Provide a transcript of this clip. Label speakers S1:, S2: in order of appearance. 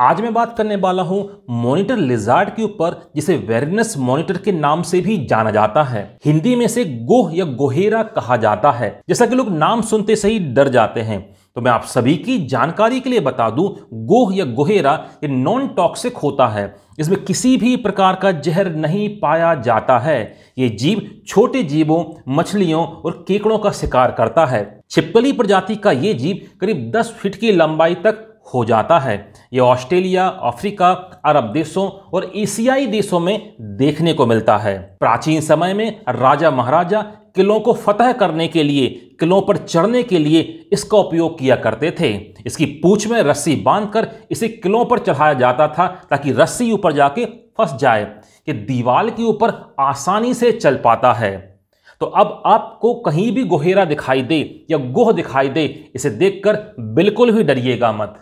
S1: आज मैं बात करने वाला हूं मॉनिटर लिजार्ड के ऊपर जिसे वेरनेस मॉनिटर के नाम से भी जाना जाता है हिंदी में से गोह या गोहेरा कहा जाता है जैसा कि लोग नाम सुनते से ही डर जाते हैं तो मैं आप सभी की जानकारी के लिए बता दूं गोह या गोहेरा ये नॉन टॉक्सिक होता है इसमें किसी भी प्रकार का जहर नहीं पाया जाता है ये जीव छोटे जीवों मछलियों और केकड़ों का शिकार करता है छिपकली प्रजाति का ये जीव करीब 10 फीट की लंबाई तक हो जाता है ये ऑस्ट्रेलिया अफ्रीका अरब देशों और एशियाई देशों में देखने को मिलता है प्राचीन समय में राजा महाराजा किलों को फतह करने के लिए किलों पर चढ़ने के लिए इसका उपयोग किया करते थे इसकी पूछ में रस्सी बांधकर इसे किलों पर चढ़ाया जाता था ताकि रस्सी ऊपर जाके फंस जाए ये दीवार के ऊपर आसानी से चल पाता है तो अब आपको कहीं भी गोहेरा दिखाई दे या गोह दिखाई दे इसे देखकर बिल्कुल भी डरिएगा मत